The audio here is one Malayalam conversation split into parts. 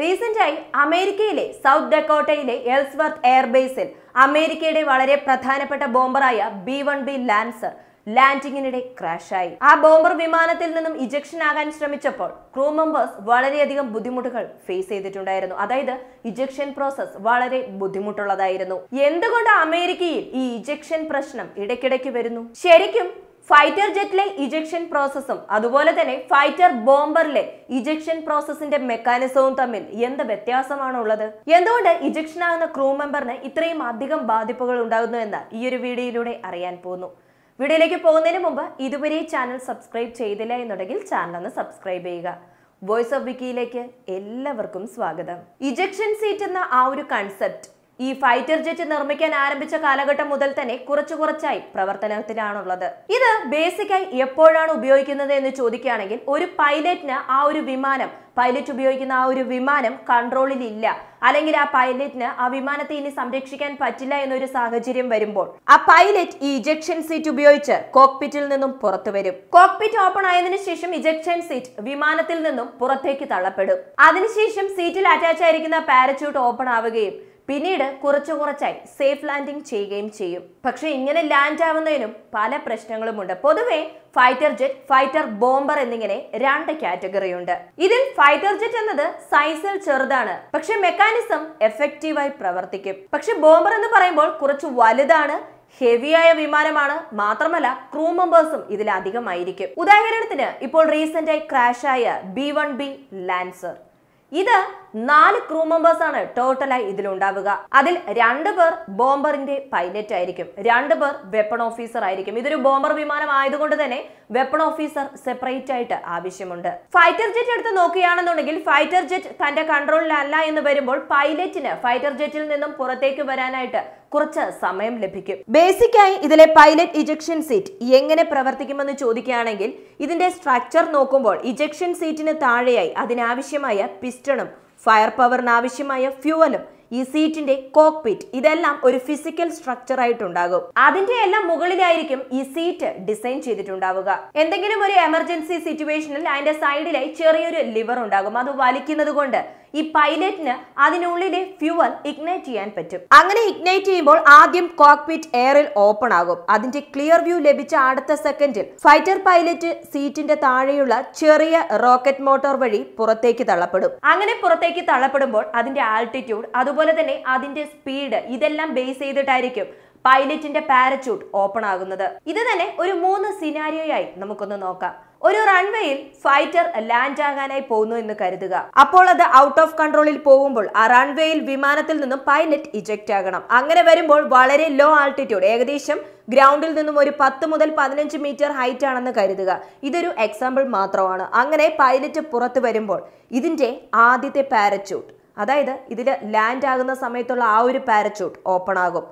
റീസെന്റായി അമേരിക്കയിലെ സൗത്ത് ഡെക്കോട്ടയിലെ എൽസ്വർത്ത് എയർബേസിൽ അമേരിക്കയുടെ വളരെ പ്രധാനപ്പെട്ട ബോംബറായ ബി വൺ ബി ലാൻസർ ലാൻഡിങ്ങിനിടെ ക്രാഷായി ആ ബോംബർ വിമാനത്തിൽ നിന്നും ഇജക്ഷൻ ആകാൻ ശ്രമിച്ചപ്പോൾ ക്രൂ മെമ്പേഴ്സ് വളരെയധികം ബുദ്ധിമുട്ടുകൾ ഫേസ് ചെയ്തിട്ടുണ്ടായിരുന്നു അതായത് ഇജക്ഷൻ പ്രോസസ് വളരെ ബുദ്ധിമുട്ടുള്ളതായിരുന്നു എന്തുകൊണ്ട് അമേരിക്കയിൽ ഈ ഇജക്ഷൻ പ്രശ്നം ഇടയ്ക്കിടയ്ക്ക് വരുന്നു ശരിക്കും ഫൈറ്റർ ജെറ്റിലെ ഇജക്ഷൻ പ്രോസസ്സും അതുപോലെ തന്നെ ഫൈറ്റർ ബോംബറിലെ ഇജക്ഷൻ പ്രോസസ്സിന്റെ മെക്കാനിസവും തമ്മിൽ എന്ത് വ്യത്യാസമാണ് ഉള്ളത് എന്തുകൊണ്ട് ഇജക്ഷൻ ആകുന്ന ക്രൂ മെമ്പറിന് ഇത്രയും അധികം ബാധിപ്പുകൾ ഉണ്ടാകുന്നു എന്ന് ഈ ഒരു വീഡിയോയിലൂടെ അറിയാൻ പോകുന്നു വീഡിയോയിലേക്ക് പോകുന്നതിന് മുമ്പ് ഇതുവരെ ചാനൽ സബ്സ്ക്രൈബ് ചെയ്തില്ല എന്നുണ്ടെങ്കിൽ ചാനൽ ഒന്ന് സബ്സ്ക്രൈബ് ചെയ്യുക വോയിസ് ഓഫ് വിക്കിയിലേക്ക് എല്ലാവർക്കും സ്വാഗതം ഇജക്ഷൻ സീറ്റ് എന്ന ആ ഒരു കൺസെപ്റ്റ് ഈ ഫൈറ്റർ ജെറ്റ് നിർമ്മിക്കാൻ ആരംഭിച്ച കാലഘട്ടം മുതൽ തന്നെ കുറച്ചു കുറച്ചായി പ്രവർത്തനത്തിലാണുള്ളത് ഇത് ബേസിക്കായി എപ്പോഴാണ് ഉപയോഗിക്കുന്നത് എന്ന് ചോദിക്കുകയാണെങ്കിൽ ഒരു പൈലറ്റിന് ആ ഒരു വിമാനം പൈലറ്റ് ഉപയോഗിക്കുന്ന ആ ഒരു വിമാനം കൺട്രോളിൽ ഇല്ല അല്ലെങ്കിൽ ആ പൈലറ്റിന് ആ വിമാനത്തെ ഇനി സംരക്ഷിക്കാൻ പറ്റില്ല എന്നൊരു സാഹചര്യം വരുമ്പോൾ ആ പൈലറ്റ് ഈ ഇജക്ഷൻ സീറ്റ് ഉപയോഗിച്ച് കോക്പിറ്റിൽ നിന്നും പുറത്തു വരും കോക്പിറ്റ് ഓപ്പൺ ആയതിനു ശേഷം ഇജക്ഷൻ സീറ്റ് വിമാനത്തിൽ നിന്നും പുറത്തേക്ക് തള്ളപ്പെടും അതിനുശേഷം സീറ്റിൽ അറ്റാച്ച് ആയിരിക്കുന്ന പാരച്യൂട്ട് ഓപ്പൺ ആവുകയും പിന്നീട് കുറച്ചു കുറച്ചായി സേഫ് ലാൻഡിംഗ് ചെയ്യുകയും ചെയ്യും പക്ഷേ ഇങ്ങനെ ലാൻഡ് ആവുന്നതിനും പല പ്രശ്നങ്ങളുമുണ്ട് പൊതുവെ ഫൈറ്റർ ജെറ്റ് ഫൈറ്റർ ബോംബർ എന്നിങ്ങനെ രണ്ട് കാറ്റഗറി ഉണ്ട് ഇതിൽ ഫൈറ്റർ ജെറ്റ് എന്നത് സൈസിൽ ചെറുതാണ് പക്ഷെ മെക്കാനിസം എഫക്റ്റീവായി പ്രവർത്തിക്കും പക്ഷെ ബോംബർ എന്ന് പറയുമ്പോൾ കുറച്ച് വലുതാണ് ഹെവിയായ വിമാനമാണ് മാത്രമല്ല ക്രൂ മെമ്പേഴ്സും ഇതിൽ അധികമായിരിക്കും ഉദാഹരണത്തിന് ഇപ്പോൾ റീസെന്റായി ആയ ബി വൺ ബി ലാൻസർ ഇത് നാല് ക്രൂ ആണ് ടോട്ടലായി ഇതിലുണ്ടാവുക അതിൽ രണ്ട് പേർ ബോംബറിന്റെ പൈലറ്റ് ആയിരിക്കും രണ്ട് പേർ വെപ്പൺ ഓഫീസർ ആയിരിക്കും ഇതൊരു ബോംബർ വിമാനം ആയതുകൊണ്ട് തന്നെ വെപ്പൺ ഓഫീസർ സെപ്പറേറ്റ് ആയിട്ട് ആവശ്യമുണ്ട് ഫൈറ്റർ ജെറ്റ് എടുത്ത് നോക്കുകയാണെന്നുണ്ടെങ്കിൽ ഫൈറ്റർ ജെറ്റ് തന്റെ കൺട്രോളിലല്ല എന്ന് വരുമ്പോൾ പൈലറ്റിന് ഫൈറ്റർ ജെറ്റിൽ നിന്നും പുറത്തേക്ക് വരാനായിട്ട് കുറച്ച് സമയം ലഭിക്കും ആയി ഇതിലെ പൈലറ്റ് ഇജക്ഷൻ സീറ്റ് എങ്ങനെ പ്രവർത്തിക്കുമെന്ന് ചോദിക്കുകയാണെങ്കിൽ ഇതിന്റെ സ്ട്രക്ചർ നോക്കുമ്പോൾ ഇജക്ഷൻ സീറ്റിന് താഴെയായി അതിനാവശ്യമായ പിസ്റ്റണും ഫയർ പവറിന് ആവശ്യമായ ഫ്യൂവലും ഈ സീറ്റിന്റെ കോക്പിറ്റ് ഇതെല്ലാം ഒരു ഫിസിക്കൽ സ്ട്രക്ചർ ആയിട്ടുണ്ടാകും അതിന്റെ എല്ലാം മുകളിലായിരിക്കും ഈ സീറ്റ് ഡിസൈൻ ചെയ്തിട്ടുണ്ടാവുക എന്തെങ്കിലും ഒരു എമർജൻസി സിറ്റുവേഷനിൽ അതിന്റെ സൈഡിലായി ചെറിയൊരു ലിവർ ഉണ്ടാകും അത് വലിക്കുന്നത് കൊണ്ട് ഈ പൈലറ്റിന് അതിനുള്ളിലെ ഫ്യൂവൽ ഇഗ്നൈറ്റ് ചെയ്യാൻ പറ്റും അങ്ങനെ ഇഗ്നൈറ്റ് ചെയ്യുമ്പോൾ ആദ്യം കോക്പിറ്റ് എയറിൽ ഓപ്പൺ ആകും അതിന്റെ ക്ലിയർ വ്യൂ ലഭിച്ച അടുത്ത സെക്കൻഡിൽ ഫൈറ്റർ പൈലറ്റ് സീറ്റിന്റെ താഴെയുള്ള ചെറിയ റോക്കറ്റ് മോട്ടോർ വഴി പുറത്തേക്ക് തള്ളപ്പെടും അങ്ങനെ പുറത്തേക്ക് തള്ളപ്പെടുമ്പോൾ അതിന്റെ ആൾട്ടിറ്റ്യൂഡ് അതുപോലെ തന്നെ അതിന്റെ സ്പീഡ് ഇതെല്ലാം ബേസ് ചെയ്തിട്ടായിരിക്കും പൈലറ്റിന്റെ പാരച്യൂട്ട് ഓപ്പൺ ആകുന്നത് ഇത് തന്നെ ഒരു മൂന്ന് സിനാരിയോയായി നമുക്കൊന്ന് നോക്കാം ഒരു റൺവേയിൽ ഫൈറ്റർ ലാൻഡ് ആകാനായി പോകുന്നു എന്ന് കരുതുക അപ്പോൾ അത് ഔട്ട് ഓഫ് കൺട്രോളിൽ പോകുമ്പോൾ ആ റൺവേയിൽ വിമാനത്തിൽ നിന്നും പൈലറ്റ് ഇജക്റ്റ് ആകണം അങ്ങനെ വരുമ്പോൾ വളരെ ലോ ആൾട്ടിറ്റ്യൂഡ് ഏകദേശം ഗ്രൗണ്ടിൽ നിന്നും ഒരു പത്ത് മുതൽ പതിനഞ്ച് മീറ്റർ ഹൈറ്റ് ആണെന്ന് കരുതുക ഇതൊരു എക്സാമ്പിൾ മാത്രമാണ് അങ്ങനെ പൈലറ്റ് പുറത്തു വരുമ്പോൾ ഇതിന്റെ ആദ്യത്തെ പാരച്യൂട്ട് അതായത് ഇതിൽ ലാൻഡ് ആകുന്ന സമയത്തുള്ള ആ ഒരു പാരച്യൂട്ട് ഓപ്പൺ ആകും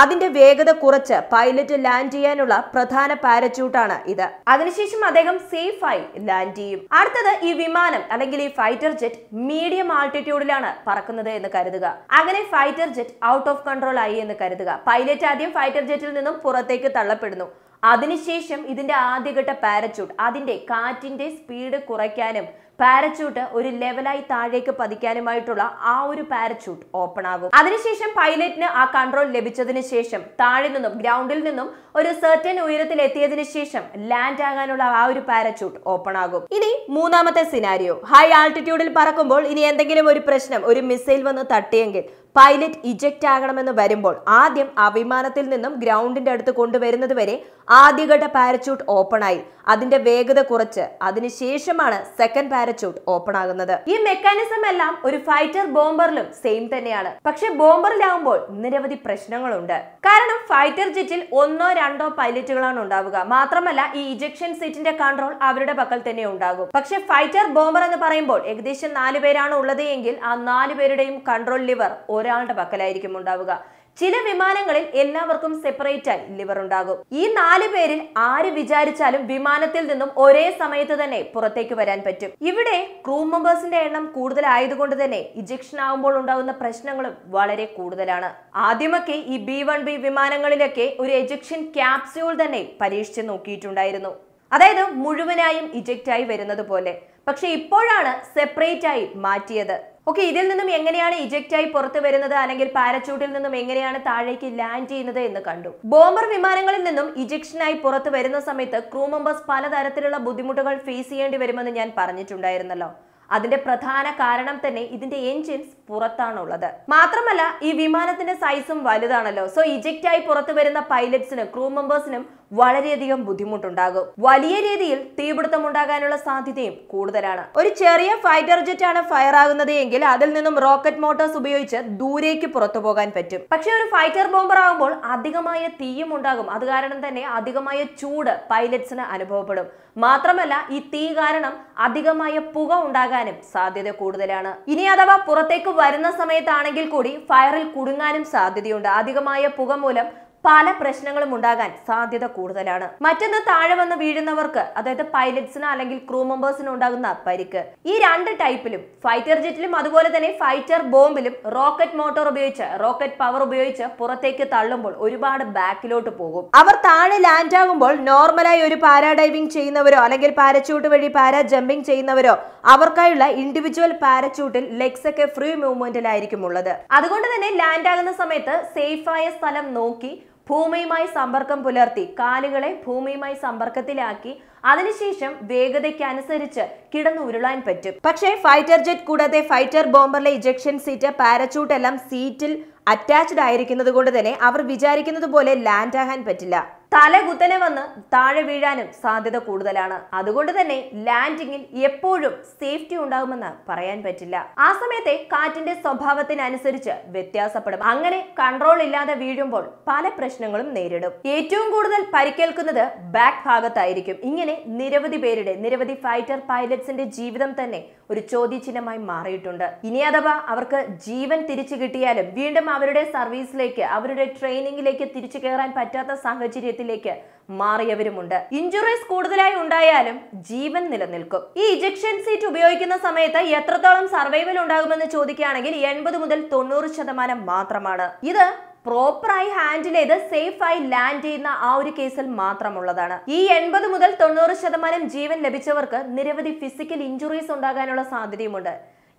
അതിന്റെ വേഗത കുറച്ച് പൈലറ്റ് ലാൻഡ് ചെയ്യാനുള്ള പ്രധാന പാരച്യൂട്ടാണ് ഇത് അതിനുശേഷം അദ്ദേഹം സേഫായി ലാൻഡ് ചെയ്യും അടുത്തത് ഈ വിമാനം അല്ലെങ്കിൽ ഈ ഫൈറ്റർ ജെറ്റ് മീഡിയം ആൾട്ടിറ്റ്യൂഡിലാണ് പറക്കുന്നത് എന്ന് കരുതുക അങ്ങനെ fighter jet out of control ആയി എന്ന് കരുതുക പൈലറ്റ് ആദ്യം ഫൈറ്റർ ജെറ്റിൽ നിന്നും പുറത്തേക്ക് തള്ളപ്പെടുന്നു അതിനുശേഷം ഇതിന്റെ ആദ്യഘട്ട പാരച്ചൂട്ട് അതിന്റെ കാറ്റിന്റെ സ്പീഡ് കുറയ്ക്കാനും പാരച്ചൂട്ട് ഒരു ലെവലായി താഴേക്ക് പതിക്കാനുമായിട്ടുള്ള ആ ഒരു പാരച്ചൂട്ട് ഓപ്പൺ ആകും അതിനുശേഷം പൈലറ്റിന് ആ കൺട്രോൾ ലഭിച്ചതിന് ശേഷം താഴെ നിന്നും ഗ്രൗണ്ടിൽ നിന്നും ഒരു സെർട്ടൻ ഉയരത്തിൽ എത്തിയതിന് ശേഷം ലാൻഡ് ആകാനുള്ള ആ ഒരു പാരച്ചൂട്ട് ഓപ്പൺ ആകും ഇനി മൂന്നാമത്തെ സിനാരിയോ ഹൈ ആൾട്ടിറ്റ്യൂഡിൽ പറക്കുമ്പോൾ ഇനി എന്തെങ്കിലും ഒരു പ്രശ്നം ഒരു മിസൈൽ വന്ന് തട്ടിയെങ്കിൽ പൈലറ്റ് ഇജക്റ്റ് ആകണമെന്ന് വരുമ്പോൾ ആദ്യം ആ വിമാനത്തിൽ നിന്നും ഗ്രൗണ്ടിന്റെ അടുത്ത് കൊണ്ടുവരുന്നത് വരെ ആദ്യഘട്ട പാരച്യൂട്ട് ഓപ്പൺ ആയി അതിന്റെ വേഗത കുറച്ച് അതിനുശേഷമാണ് സെക്കൻഡ് പാരച്യൂട്ട് ഓപ്പൺ ആകുന്നത് ഈ മെക്കാനിസം എല്ലാം ഒരു ഫൈറ്റർ ബോംബറിലും സെയിം തന്നെയാണ് പക്ഷെ ബോംബറിലാവുമ്പോൾ നിരവധി പ്രശ്നങ്ങളുണ്ട് കാരണം ഫൈറ്റർ ജെറ്റിൽ ഒന്നോ രണ്ടോ പൈലറ്റുകളാണ് ഉണ്ടാവുക മാത്രമല്ല ഈ ഇജക്ഷൻ സീറ്റിന്റെ കൺട്രോൾ അവരുടെ പക്കൽ തന്നെ ഉണ്ടാകും പക്ഷെ ഫൈറ്റർ ബോംബർ എന്ന് പറയുമ്പോൾ ഏകദേശം നാല് പേരാണ് ഉള്ളത് എങ്കിൽ ആ നാല് പേരുടെയും കൺട്രോൾ ലിവർ ഒരാളുടെ പക്കലായിരിക്കും ഉണ്ടാവുക ചില വിമാനങ്ങളിൽ എല്ലാവർക്കും സെപ്പറേറ്റ് ആയി ലിവർ ഉണ്ടാകും ഈ നാല് പേരിൽ ആര് വിചാരിച്ചാലും വിമാനത്തിൽ നിന്നും ഒരേ സമയത്ത് തന്നെ പുറത്തേക്ക് വരാൻ പറ്റും ഇവിടെ ക്രൂ മെമ്പേഴ്സിന്റെ എണ്ണം കൂടുതലായതുകൊണ്ട് തന്നെ ഇജക്ഷൻ ആവുമ്പോൾ ഉണ്ടാകുന്ന പ്രശ്നങ്ങളും വളരെ കൂടുതലാണ് ആദ്യമൊക്കെ ഈ ബി വൺ ബി വിമാനങ്ങളിലൊക്കെ ഒരു എജക്ഷൻ ക്യാപ്സ്യൂൾ തന്നെ പരീക്ഷിച്ച് നോക്കിയിട്ടുണ്ടായിരുന്നു അതായത് മുഴുവനായും ഇജക്റ്റായി വരുന്നത് പോലെ പക്ഷെ ഇപ്പോഴാണ് സെപ്പറേറ്റ് ആയി മാറ്റിയത് ഓക്കെ ഇതിൽ നിന്നും എങ്ങനെയാണ് ഇജക്റ്റ് ആയി പുറത്തു വരുന്നത് അല്ലെങ്കിൽ പാരച്യൂട്ടിൽ നിന്നും എങ്ങനെയാണ് താഴേക്ക് ലാൻഡ് ചെയ്യുന്നത് എന്ന് കണ്ടു ബോംബർ വിമാനങ്ങളിൽ നിന്നും ഇജക്ഷനായി പുറത്തു വരുന്ന സമയത്ത് ക്രൂ മെമ്പേഴ്സ് പലതരത്തിലുള്ള ബുദ്ധിമുട്ടുകൾ ഫേസ് ചെയ്യേണ്ടി വരുമെന്ന് ഞാൻ പറഞ്ഞിട്ടുണ്ടായിരുന്നല്ലോ അതിന്റെ പ്രധാന കാരണം തന്നെ ഇതിന്റെ എഞ്ചിൻസ് പുറത്താണുള്ളത് മാത്രമല്ല ഈ വിമാനത്തിന്റെ സൈസും വലുതാണല്ലോ സോ ഇജക്റ്റായി പുറത്തു വരുന്ന പൈലറ്റ്സിനും ക്രൂ മെമ്പേഴ്സിനും വളരെയധികം ബുദ്ധിമുട്ടുണ്ടാകും വലിയ രീതിയിൽ തീപിടുത്തം ഉണ്ടാകാനുള്ള സാധ്യതയും കൂടുതലാണ് ഒരു ചെറിയ ഫൈറ്റർ ജെറ്റ് ആണ് ഫയർ ആകുന്നത് എങ്കിൽ അതിൽ നിന്നും റോക്കറ്റ് മോട്ടോഴ്സ് ഉപയോഗിച്ച് ദൂരേക്ക് പുറത്തു പോകാൻ പറ്റും പക്ഷെ ഒരു ഫൈറ്റർ ബോംബർ ആകുമ്പോൾ അധികമായ തീയും ഉണ്ടാകും അത് കാരണം തന്നെ അധികമായ ചൂട് പൈലറ്റ്സിന് അനുഭവപ്പെടും മാത്രമല്ല ഈ തീ കാരണം അധികമായ പുക ഉണ്ടാകാനും സാധ്യത കൂടുതലാണ് ഇനി അഥവാ പുറത്തേക്ക് വരുന്ന സമയത്താണെങ്കിൽ കൂടി ഫയറിൽ കുടുങ്ങാനും സാധ്യതയുണ്ട് അധികമായ പുക മൂലം പല പ്രശ്നങ്ങളും ഉണ്ടാകാൻ സാധ്യത കൂടുതലാണ് മറ്റൊന്ന് താഴെ വന്ന് വീഴുന്നവർക്ക് അതായത് പൈലറ്റ്സിനോ അല്ലെങ്കിൽ ക്രൂ മെമ്പേഴ്സിനോ ഉണ്ടാകുന്ന പരിക്ക് ഈ രണ്ട് ടൈപ്പിലും ഫൈറ്റർ ജെറ്റിലും അതുപോലെ തന്നെ ഫൈറ്റർ ബോംബിലും റോക്കറ്റ് മോട്ടോർ ഉപയോഗിച്ച് റോക്കറ്റ് പവർ ഉപയോഗിച്ച് പുറത്തേക്ക് തള്ളുമ്പോൾ ഒരുപാട് ബാക്കിലോട്ട് പോകും അവർ താഴെ ലാൻഡ് ആകുമ്പോൾ നോർമലായി ഒരു പാരാഡൈവിംഗ് ചെയ്യുന്നവരോ അല്ലെങ്കിൽ പാരച്യൂട്ട് വഴി പാരാ ജമ്പിംഗ് ചെയ്യുന്നവരോ അവർക്കായുള്ള ഇൻഡിവിജ്വൽ പാരച്യൂട്ടിൽ ലെഗ്സ് ഒക്കെ ഫ്രീ മൂവ്മെന്റിലായിരിക്കും ഉള്ളത് അതുകൊണ്ട് തന്നെ ലാൻഡ് ആകുന്ന സമയത്ത് സേഫായ സ്ഥലം നോക്കി ഭൂമിയുമായി സമ്പർക്കം പുലർത്തി കാലുകളെ ഭൂമിയുമായി സമ്പർക്കത്തിലാക്കി അതിനുശേഷം വേഗതയ്ക്കനുസരിച്ച് കിടന്നു ഉരുളാൻ പറ്റും പക്ഷേ ഫൈറ്റർ ജെറ്റ് കൂടാതെ ഫൈറ്റർ ബോംബറിലെ ഇജക്ഷൻ സീറ്റ് പാരച്യൂട്ട് എല്ലാം സീറ്റിൽ അറ്റാച്ച്ഡ് ആയിരിക്കുന്നത് കൊണ്ട് തന്നെ അവർ വിചാരിക്കുന്നത് പോലെ ലാൻഡ് ആകാൻ പറ്റില്ല തലകുത്തനെ കുത്തനെ വന്ന് താഴെ വീഴാനും സാധ്യത കൂടുതലാണ് അതുകൊണ്ട് തന്നെ ലാൻഡിങ്ങിൽ എപ്പോഴും സേഫ്റ്റി ഉണ്ടാകുമെന്ന് പറയാൻ പറ്റില്ല ആ സമയത്തെ കാറ്റിന്റെ സ്വഭാവത്തിനനുസരിച്ച് വ്യത്യാസപ്പെടും അങ്ങനെ കൺട്രോൾ ഇല്ലാതെ വീഴുമ്പോൾ പല പ്രശ്നങ്ങളും നേരിടും ഏറ്റവും കൂടുതൽ പരിക്കേൽക്കുന്നത് ബാക്ക് ഭാഗത്തായിരിക്കും ഇങ്ങനെ നിരവധി പേരുടെ നിരവധി ഫൈറ്റർ പൈലറ്റ്സിന്റെ ജീവിതം തന്നെ ഒരു ചോദ്യചിഹ്നമായി മാറിയിട്ടുണ്ട് ഇനി അഥവാ അവർക്ക് ജീവൻ തിരിച്ചു കിട്ടിയാലും വീണ്ടും അവരുടെ സർവീസിലേക്ക് അവരുടെ ട്രെയിനിങ്ങിലേക്ക് തിരിച്ചു കയറാൻ പറ്റാത്ത സാഹചര്യത്തിൽ സാഹചര്യത്തിലേക്ക് മാറിയവരുമുണ്ട് ഇഞ്ചുറീസ് കൂടുതലായി ഉണ്ടായാലും ജീവൻ നിലനിൽക്കും ഈ ഇജക്ഷൻ സീറ്റ് ഉപയോഗിക്കുന്ന സമയത്ത് എത്രത്തോളം സർവൈവൽ ഉണ്ടാകുമെന്ന് ചോദിക്കുകയാണെങ്കിൽ എൺപത് മുതൽ തൊണ്ണൂറ് ശതമാനം മാത്രമാണ് ഇത് പ്രോപ്പറായി ഹാൻഡിൽ ചെയ്ത് സേഫായി ലാൻഡ് ചെയ്യുന്ന ആ ഒരു കേസിൽ മാത്രമുള്ളതാണ് ഈ എൺപത് മുതൽ തൊണ്ണൂറ് ശതമാനം ജീവൻ ലഭിച്ചവർക്ക് നിരവധി ഫിസിക്കൽ ഇഞ്ചുറീസ് ഉണ്ടാകാനുള്ള സാധ്യതയുമുണ്ട്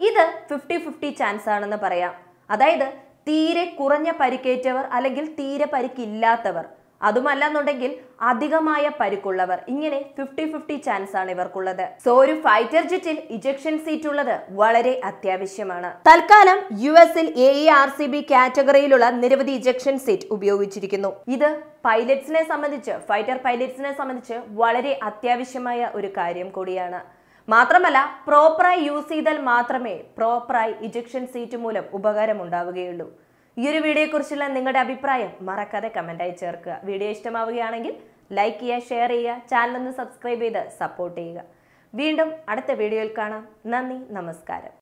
ഇത് ഫിഫ്റ്റി ഫിഫ്റ്റി ചാൻസ് ആണെന്ന് പറയാം അതായത് തീരെ കുറഞ്ഞ പരിക്കേറ്റവർ അല്ലെങ്കിൽ തീരെ പരിക്കില്ലാത്തവർ അതുമല്ലെന്നുണ്ടെങ്കിൽ അധികമായ പരിക്കുള്ളവർ ഇങ്ങനെ ഫിഫ്റ്റി ഫിഫ്റ്റി ചാൻസ് ആണ് ഇവർക്കുള്ളത് സോ ഒരു ഫൈറ്റർ ജെറ്റിൽ ഇജക്ഷൻ സീറ്റ് ഉള്ളത് വളരെ അത്യാവശ്യമാണ് തൽക്കാലം യു എസിൽ എ ആർ സി ബി കാറ്റഗറിയിലുള്ള നിരവധി ഇജക്ഷൻ സീറ്റ് ഉപയോഗിച്ചിരിക്കുന്നു ഇത് പൈലറ്റ്സിനെ സംബന്ധിച്ച് ഫൈറ്റർ പൈലറ്റ്സിനെ സംബന്ധിച്ച് വളരെ അത്യാവശ്യമായ ഒരു കാര്യം കൂടിയാണ് മാത്രമല്ല പ്രോപ്പറായി യൂസ് ചെയ്താൽ മാത്രമേ പ്രോപ്പറായി ഇജക്ഷൻ സീറ്റ് മൂലം ഉപകാരം ഉണ്ടാവുകയുള്ളൂ ഈ ഒരു വീഡിയോയെക്കുറിച്ചുള്ള നിങ്ങളുടെ അഭിപ്രായം മറക്കാതെ കമൻറ്റായി ചേർക്കുക വീഡിയോ ഇഷ്ടമാവുകയാണെങ്കിൽ ലൈക്ക് ചെയ്യുക ഷെയർ ചെയ്യുക ചാനലൊന്ന് സബ്സ്ക്രൈബ് ചെയ്ത് സപ്പോർട്ട് ചെയ്യുക വീണ്ടും അടുത്ത വീഡിയോയിൽ കാണാം നന്ദി നമസ്കാരം